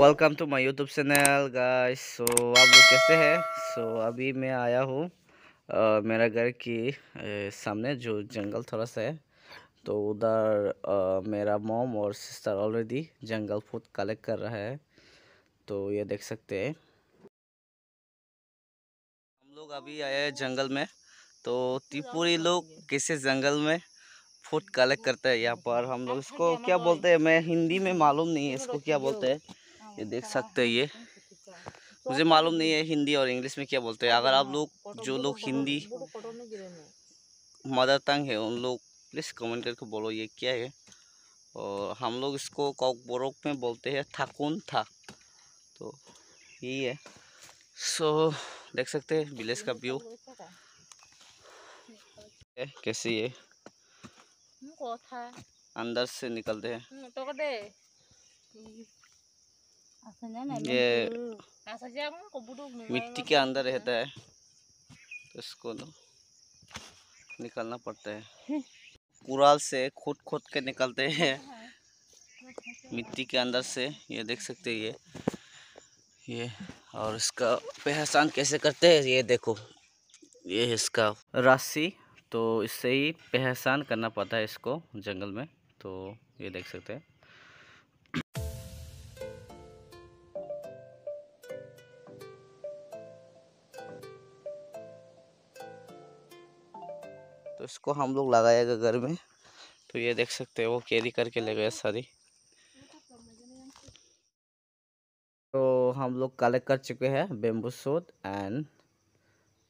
Welcome to my YouTube channel guys so आप लोग कैसे हैं सो so, अभी मैं आया हूँ मेरा घर के सामने जो जंगल थोड़ा सा है तो उधर मेरा मॉम और सिस्टर ऑलरेडी जंगल फूड कलेक्ट कर रहा है तो ये देख सकते हैं हम लोग अभी आए हैं जंगल में तो त्रिपुरी लोग कैसे जंगल में फूड कलेक्ट करते हैं यहाँ पर हम लोग इसको क्या बोलते हैं मैं हिंदी में मालूम नहीं है इसको क्या बोलते हैं ये देख अच्छा। सकते हैं ये हाँ, तो मुझे मालूम नहीं है हिंदी और इंग्लिश में क्या बोलते हैं अगर आप लोग जो लोग हिंदी मदर टंग है उन लोग प्लीज़ कमेंट करके बोलो ये क्या है और हम लोग इसको कॉक बोरोक में बोलते हैं थाकुन था तो यही है सो so, देख सकते हैं विलेज का व्यू कैसी है अंदर से निकलते हैं हम्म, तो ये मिट्टी के अंदर रहता है तो इसको तो निकालना पड़ता है कुराल से खोद खोद के निकलते हैं मिट्टी के अंदर से ये देख सकते हैं ये ये और इसका पहचान कैसे करते हैं ये देखो ये इसका राशि तो इससे ही पहचान करना पड़ता है इसको जंगल में तो ये देख सकते हैं तो इसको हम लोग लगाएगा घर में तो ये देख सकते हो वो कैरी करके ले गया सारी तो हम लोग कलेक्ट कर चुके हैं bamboo shoot and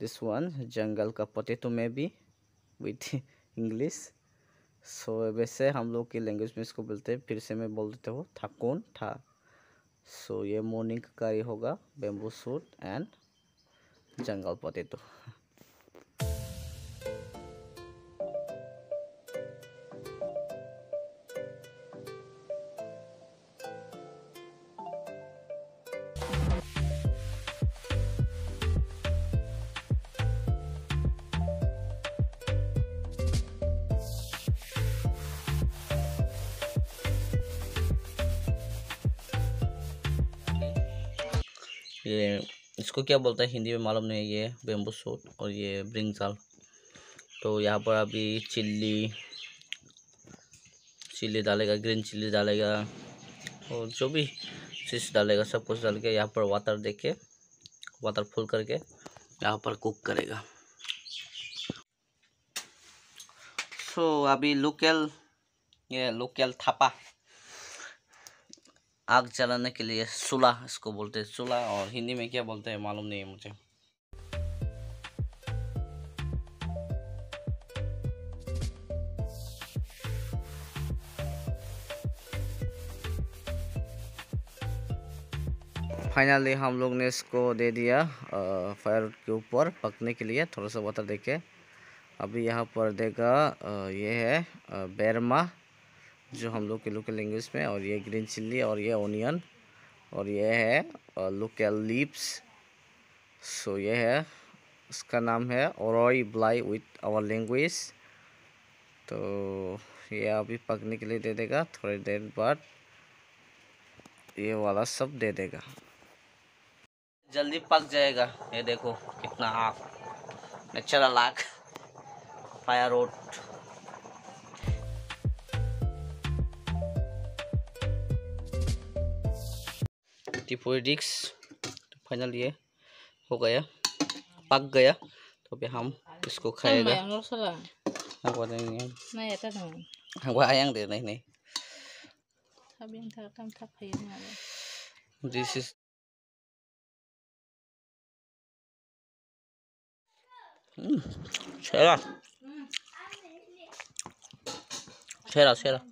this one जंगल का तो मे भी विथ इंग्लिश सो वैसे हम लोग की लैंग्वेज में इसको बोलते हैं फिर से मैं बोल देता हूँ कौन था सो so, ये मॉर्निंग का कार्य होगा बेम्बू सूट एंड जंगल तो ये इसको क्या बोलता है हिंदी में मालूम नहीं है ये बेम्बू सूट और ये ब्रिंगसाल तो यहाँ पर अभी चिल्ली चिल्ली डालेगा ग्रीन चिल्ली डालेगा और जो भी चीज़ डालेगा सब कुछ डाल के यहाँ पर वाटर देख के वाटर फुल करके यहाँ पर कुक करेगा सो so, अभी लोकल ये लोकल थापा आग जलाने के लिए सुला इसको बोलते हैं सुला और हिंदी में क्या बोलते हैं मालूम नहीं है मुझे फाइनली हम लोग ने इसको दे दिया फायर के ऊपर पकने के लिए थोड़ा सा वाटर देखे अभी यहाँ पर देगा ये है बेरमा जो हम लोग के लोकल लैंग्वेज में और ये ग्रीन चिल्ली और ये ओनियन और ये है लोकल लिप्स सो ये है उसका नाम है और ब्लाई विथ आवर लैंग्वेज तो ये अभी पकने के लिए दे देगा थोड़ी देर बाद ये वाला सब दे देगा जल्दी पक जाएगा ये देखो कितना हाँ, आग नेचुरल आग फायर रोड si polidix finalnya, hoga ya, gaya, jadi ham, iskoh khayal. Ayo angusalah, aku nggak ngerti. Nih itu